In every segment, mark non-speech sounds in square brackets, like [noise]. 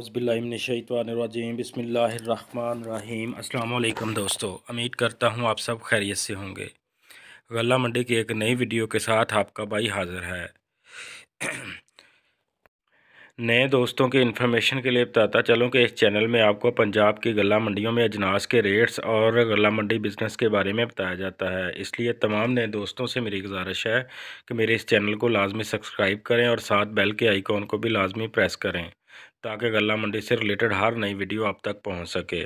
अज़बिल्लाशतवानरजीम बसमीम अल्लाम दोस्तों उम्मीद करता हूँ आप सब खैरियत से होंगे गला मंडी की एक नई वीडियो के साथ आपका भाई हाज़िर है [clears throat] नए दोस्तों के इन्फॉर्मेशन के लिए बताता चलूँ कि इस चैनल में आपको पंजाब की गला मंडियों में अजनास के रेट्स और गला मंडी बिज़नेस के बारे में बताया जाता है इसलिए तमाम नए दोस्तों से मेरी गुजारिश है कि मेरे इस चैनल को लाजमी सब्सक्राइब करें और साथ बेल के आइकॉन को भी लाजमी प्रेस करें ताकि गला मंडी से रिलेटेड हर नई वीडियो आप तक पहुंच सके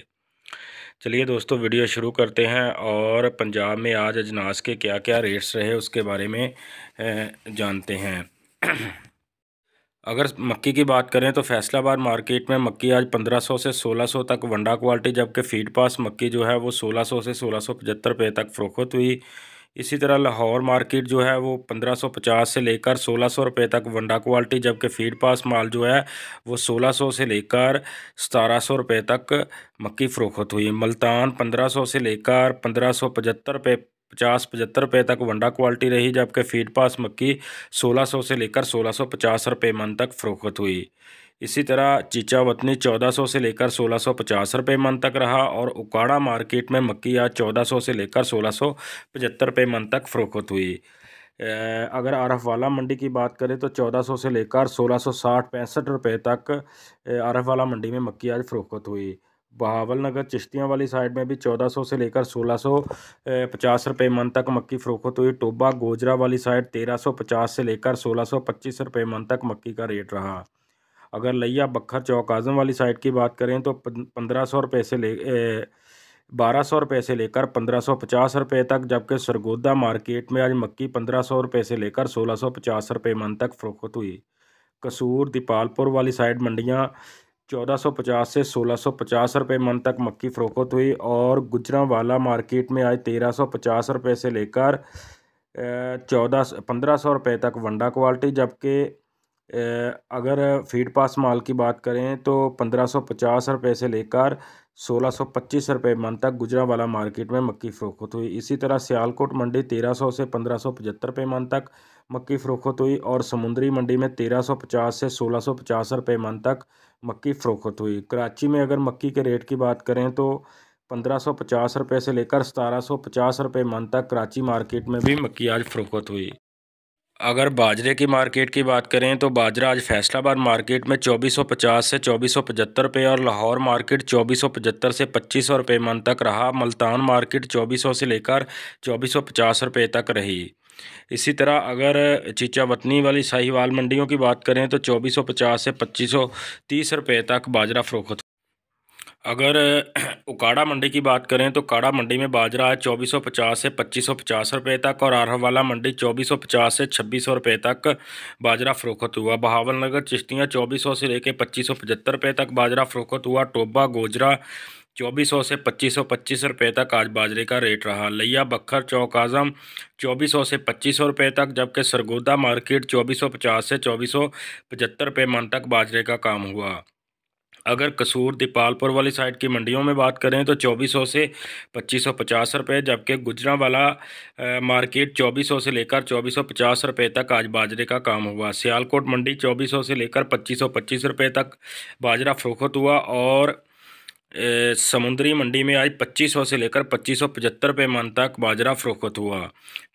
चलिए दोस्तों वीडियो शुरू करते हैं और पंजाब में आज अजनास के क्या क्या रेट्स रहे उसके बारे में जानते हैं अगर मक्की की बात करें तो फैसलाबाद मार्केट में मक्की आज 1500 से 1600 तक वंडा क्वालिटी जबकि फीड पास मक्की जो है वो 1600 से पचहत्तर रुपये तक फ़रोख्त हुई इसी तरह लाहौर मार्केट जो है वो 1550 से लेकर 1600 रुपए तक वंडा क्वालिटी जबकि फीड पास माल जो है वो 1600 से लेकर 1700 रुपए तक मक्की फ़रोख्त हुई मुल्तान 1500 से लेकर पंद्रह सौ पचहत्तर रुपये पचास पचहत्तर रुपये तक वंडा क्वालिटी रही जबकि फीड पास मक्की 1600 से लेकर 1650 रुपए मन तक फ़रोख्त हुई इसी तरह चीचावतनी चौदह 1400 से लेकर 1650 रुपए मन तक रहा और उकाड़ा मार्केट में मक्की आज 1400 से लेकर 1675 रुपए मन तक फ़रोख्त हुई अगर आरफ वाला मंडी की बात करें तो 1400 से लेकर 1660 पैंसठ रुपए तक आरफ वाला मंडी में मक्की आज फ़रोख्त हुई बहावल नगर चिश्तियाँ वाली साइड में भी चौदह सौ से लेकर सोलह सौ पचास रुपये मन तक मक्की फ़रोख्त हुई टोबा गोजरा वाली साइड तेरह सौ पचास से लेकर सोलह सौ पच्चीस रुपये मन तक मक्की का रेट रहा अगर लैया बखर चौक आज़म वाली साइड की बात करें तो पंद्रह सौ रुपये से ले बारह सौ रुपये से लेकर पंद्रह सौ पचास रुपये तक जबकि सरगोदा मार्केट में आज मक्की पंद्रह सौ रुपये से लेकर सोलह सौ पचास रुपये मन तक फरोख्त हुई कसूर दीपालपुर वाली साइड मंडियाँ चौदह सौ पचास से सोलह सौ पचास रुपये मन तक मक्की फ़रोख्त हुई और वाला मार्केट में आज तेरह सौ पचास रुपये से लेकर चौदह पंद्रह सौ रुपये तक वंडा क्वालिटी जबकि अगर फीड पास माल की बात करें तो पंद्रह सौ पचास रुपये से लेकर सोलह सौ पच्चीस रुपये मन तक गुजरावाला मार्केट में मक्की फ़रोख्त हुई इसी तरह सियालकोट मंडी तेरह सौ से पंद्रह सौ पचहत्तर रुपये मन तक मक्की फ़रोख्त हुई और समुद्री मंडी में तेरह सौ पचास से सोलह सौ पचास रुपये मन तक मक्की फ़रोख्त हुई कराची में अगर मक्की के रेट की बात करें तो पंद्रह सौ पचास रुपये से लेकर सतारह सौ पचास रुपये मन तक कराची मार्केट में भी मक्की आज फ़रोख्त हुई अगर बाजरे की मार्केट की बात करें तो बाजरा आज फैसलाबाद मार्केट में 2450 से 2475 रुपए और लाहौर मार्केट 2475 से 2500 रुपए मन तक रहा मल्तान मार्केट 2400 से लेकर 2450 रुपए तक रही इसी तरह अगर चीचा वतनी वाली साहिवाल मंडियों की बात करें तो 2450 से 2530 रुपए तक बाजरा फ़रोख्त अगर उकाड़ा मंडी की बात करें तो काड़ा मंडी में बाजरा है 2450 से 2550 रुपए तक और आरहवाला मंडी 2450 से 2600 रुपए तक बाजरा फरोख्त हुआ बहावल नगर चिश्तियाँ 2400 से लेकर पच्चीस सौ रुपए तक बाजरा फरोख्त हुआ टोबा गोजरा चौबीस सौ से पच्चीस सौ पच्चीस रुपये तक आज बाजरे का रेट रहा लिया बखर चौक आज़म चौबीस सौ से पच्चीस सौ रुपये तक जबकि सरगोदा मार्केट चौबीस सौ पचास से चौबीस सौ पचहत्तर रुपये मन तक बाजरे का काम हुआ अगर कसूर दीपालपुर वाली साइड की मंडियों में बात करें तो 2400 से 2550 रुपए जबकि गुजरा वाला मार्केट 2400 से लेकर 2450 रुपए तक आज बाजरे का काम हुआ सियालकोट मंडी 2400 से लेकर 2525 रुपए तक बाजरा फरोख्त हुआ और समुद्री मंडी में आज 2500 से लेकर पच्चीस सौ रुपये मन तक बाजरा फरोख्त हुआ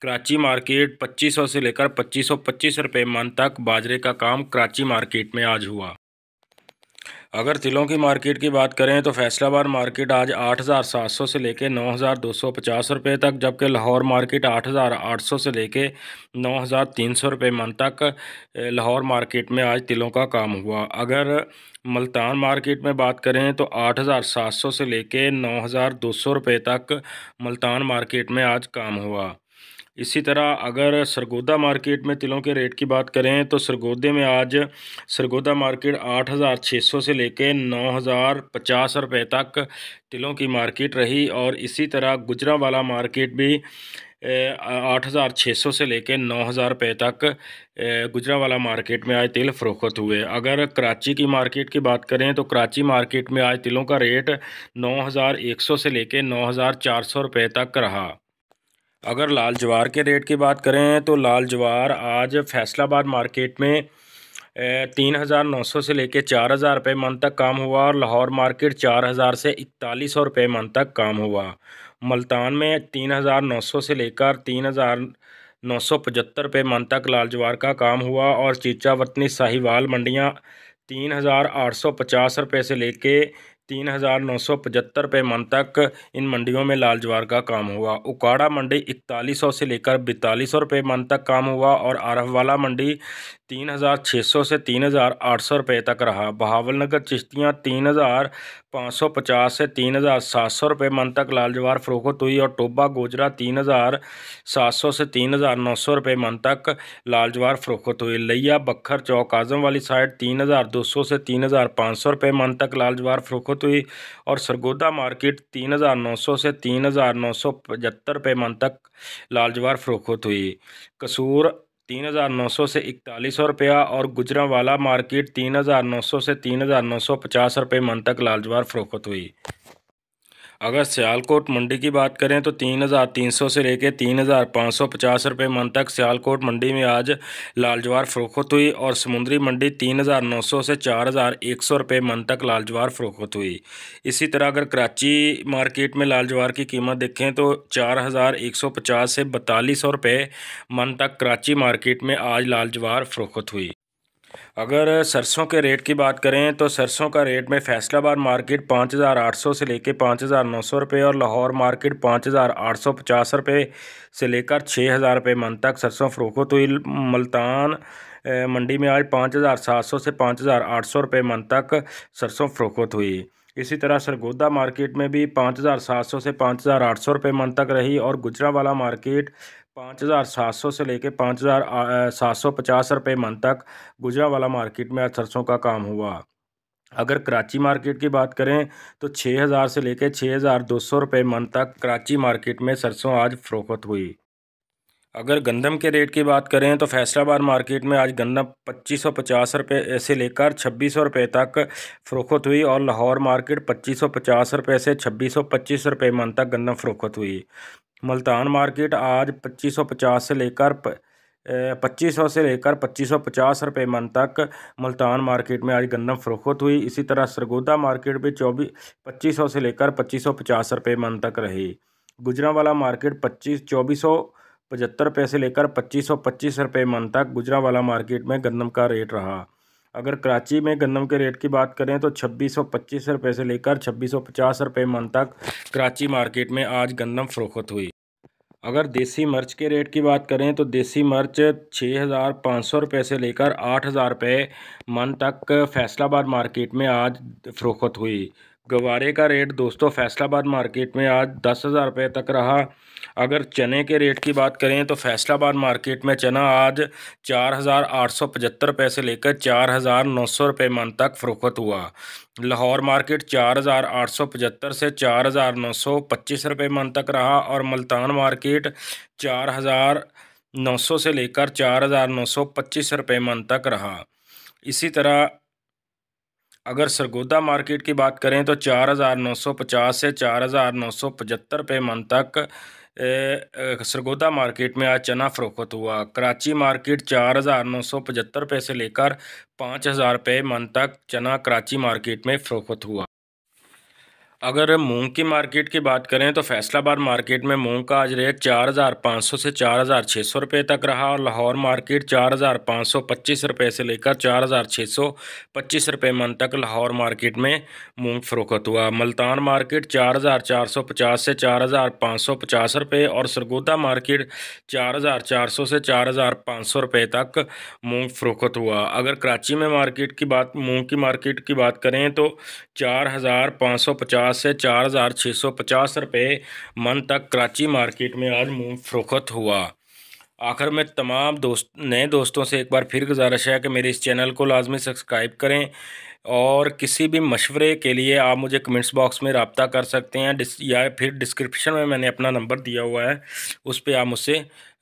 कराची मार्केट 2500 से लेकर 2525 रुपये मन तक बाजरे का काम कराची मार्केट में आज हुआ अगर तिलों की मार्केट की बात करें तो फैसलाबाद मार्केट आज 8,700 से लेके 9,250 रुपए तक जबकि लाहौर मार्केट 8,800 से लेकर 9,300 रुपए मन तक लाहौर मार्केट में आज तिलों का काम हुआ अगर मल्तान मार्केट में बात करें तो 8,700 से लेके 9,200 रुपए तक मल्तान मार्केट में आज काम हुआ इसी तरह अगर सरगोदा मार्केट में तिलों के रेट की बात करें तो सरगोदे में आज सरगोदा मार्केट आठ हज़ार छः सौ से लेकर नौ हज़ार पचास रुपये तक तिलों की मार्केट रही और इसी तरह गुजरा वाला मार्केट भी आठ हज़ार छः सौ से लेकर नौ हज़ार रुपये तक गुजरावाला मार्केट में आज तिल फ़रोख्त हुए अगर कराची की मार्केट की बात करें तो कराची मार्केट में आज तिलों का रेट नौ हज़ार एक सौ से लेकर नौ हज़ार चार सौ रुपये तक रहा अगर लाल ज्वार के रेट की बात करें तो लाल ज्वार आज फैसलाबाद मार्केट में तीन हज़ार नौ सौ से लेकर चार हज़ार रुपये मन तक काम हुआ और लाहौर मार्केट चार हज़ार से इकतालीस सौ रुपये मन तक काम हुआ मुल्तान में तीन हज़ार नौ सौ से लेकर तीन हज़ार नौ सौ पचहत्तर रुपये मन तक लाल ज्वार का काम हुआ और चीचावतनी साहिवाल मंडियाँ तीन हज़ार आठ सौ पचास रुपये से लेके तीन हज़ार नौ सौ पचहत्तर रुपये मन तक इन मंडियों में लाल ज्वार का काम हुआ उकाड़ा मंडी इकतालीस सौ से लेकर बैतालीस सौ रुपये मन तक काम हुआ और आरफवाला मंडी तीन हज़ार छः सौ से तीन हज़ार आठ सौ रुपये तक रहा बहावल नगर चिश्तियाँ तीन हज़ार पाँच सौ पचास से तीन हज़ार सात सौ रुपये मन तक लाल ज्वार फरोख्त हुई और टोबा गोजरा तीन हज़ार सात सौ से तीन हज़ार नौ सौ रुपये मन तक लाल ज्वार फरोख्त हुई लैया बखर चौक आजम वाली साइड तीन हज़ार दो सौ से तीन हज़ार पाँच सौ रुपये मन तक लाल ज्वार फरोख्त खुद हुई और सरगोदा मार्केट तीन हज़ार नौ सौ से तीन हज़ार नौ सौ पचहत्तर रुपये मन तक लालजवार फरोखत हुई कसूर तीन हज़ार नौ सौ से इकतालीस सौ रुपया और गुजरावाला मार्केट तीन हज़ार नौ सौ से तीन हज़ार नौ सौ पचास रुपये मन तक लालजवार फरोख्त हुई अगर सियालकोट मंडी की बात करें तो तीन हज़ार तीन सौ से लेकर तीन हज़ार पाँच सौ पचास रुपये मन तक सियालकोट मंडी में आज लालजवार फरोख्त हुई और समुद्री मंडी तीन हज़ार नौ सौ से चार हज़ार एक सौ रुपये मन तक लालजवार फरोख्त हुई इसी तरह अगर कराची मार्केट में लालजवार की कीमत देखें तो चार हज़ार एक सौ पचास से बतालीस सौ रुपये मन तक कराची मार्केट में आज लालजवार फरोख्त हुई अगर सरसों के रेट की बात करें तो सरसों का रेट में फैसलाबाद मार्केट पाँच हज़ार आठ सौ से लेकर पाँच हज़ार नौ सौ रुपये और लाहौर मार्केट पाँच हज़ार आठ सौ पचास रुपये से लेकर छः हज़ार रुपये मन तक सरसों फ़रोखत हुई मुल्तान मंडी में आज पाँच हज़ार सात सौ से पाँच हज़ार आठ सौ रुपये मन तक सरसों फ़रोखत हुई इसी तरह सरगोदा मार्केट में भी पाँच हज़ार सात सौ से पाँच हज़ार आठ सौ रुपये मन तक रही और गुजरावाला मार्केट पाँच हज़ार सात सौ से लेके पाँच हज़ार सात सौ पचास रुपये मन तक गुजरा वाला मार्केट में आज सरसों का काम हुआ अगर कराची मार्केट की बात करें तो छः हज़ार से लेके छः हज़ार दो सौ रुपये मन तक कराची मार्केट में सरसों आज फ़रोख्त हुई अगर गंदम के रेट की बात करें तो फैसलाबाद मार्केट में आज गंदम पच्चीस सौ पचास रुपये से लेकर छब्बीस सौ रुपये तक फ़रोख्त हुई और लाहौर मार्केट पच्चीस सौ पचास रुपये से छब्बीस सौ पच्चीस रुपये मन तक गंदम फ़रोख्त हुई मुल्तान मार्केट आज पच्चीस सौ पचास से लेकर पच्चीस सौ से लेकर पच्चीस सौ पचास रुपये मन तक मुल्तान मार्केट में आज गंदम फरोख्त हुई इसी तरह सरगोदा मार्केट भी चौबीस पच्चीस सौ से लेकर पच्चीस सौ पचास रुपये मन तक रही गुजरावाला मार्केट पच्चीस चौबीस सौ पचहत्तर रुपये से लेकर पच्चीस सौ पच्चीस रुपये मन तक गुजरावाला मार्केट में गंदम का रेट रहा अगर कराची में गंदम के रेट की बात करें तो छब्बीस सौ पच्चीस रुपये से लेकर छब्बीस सौ पचास रुपये मन तक कराची मार्केट में आज गंदम फ़रोख्त हुई अगर देसी मर्च के रेट की बात करें तो देसी मिर्च छः हज़ार पाँच सौ रुपये से लेकर आठ हज़ार रुपये मन तक फैसलाबाद मार्केट में आज फ़रोख्त हुई गवारे का रेट दोस्तों फैसलाबाद मार्केट में आज दस हज़ार रुपये तक रहा अगर चने के रेट की बात करें तो फैसलाबाद मार्केट में चना आज चार हज़ार आठ सौ पचहत्तर रुपये से लेकर चार हज़ार नौ सौ रुपये मन तक फ़रोख्त हुआ लाहौर मार्केट चार हज़ार आठ सौ पचहत्तर से चार हज़ार नौ सौ पच्चीस रुपये मन तक रहा और मुल्तान मार्केट चार हज़ार नौ सौ से लेकर चार हज़ार नौ सौ पच्चीस रुपये मन तक रहा इसी तरह अगर सरगोदा मार्केट की बात करें तो चार हज़ार नौ सौ पचास से चार हज़ार नौ सौ पचहत्तर रुपये मन तक सरगोदा मार्केट में आज चना फरोख्त हुआ कराची मार्केट चार हज़ार नौ सौ पचहत्तर रुपये से लेकर पाँच हज़ार रुपये मन तक चना कराची मार्केट में फरोख्त हुआ अगर मूंग की मार्केट की बात करें तो फैसलाबाद मार्केट में मूंग का आज रेट चार हज़ार पाँच सौ से चार हज़ार छः सौ रुपये तक रहा और लाहौर मार्केट चार हज़ार पाँच सौ पच्चीस रुपये से लेकर चार हज़ार छः सौ पच्चीस रुपये मन तक लाहौर मार्केट में मूंग फरोख्त हुआ मल्तान मार्केट चार हज़ार चार सौ पचास से चार हज़ार पाँच सौ पचास रुपये और सरगोदा मार्केट चार हज़ार चार सौ से चार हज़ार पाँच सौ रुपये तक मूंग फरोख्त हुआ अगर कराची में मार्केट की बात मूँग की मार्केट की बात करें तो चार हज़ार पाँच सौ पचास से चार हज़ार छः सौ पचास रुपये मन तक कराची मार्केट में आज मुँह फरोख्त हुआ आखिर में तमाम दोस्त नए दोस्तों से एक बार फिर गुजारिश है कि मेरे इस चैनल को लाजमी सब्सक्राइब करें और किसी भी मशवरे के लिए आप मुझे कमेंट्स बॉक्स में रबता कर सकते हैं या फिर डिस्क्रिप्शन में मैंने अपना नंबर दिया हुआ है उस पर आप मुझसे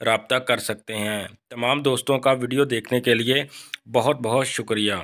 रबता कर सकते हैं तमाम दोस्तों का वीडियो देखने के लिए बहुत बहुत शुक्रिया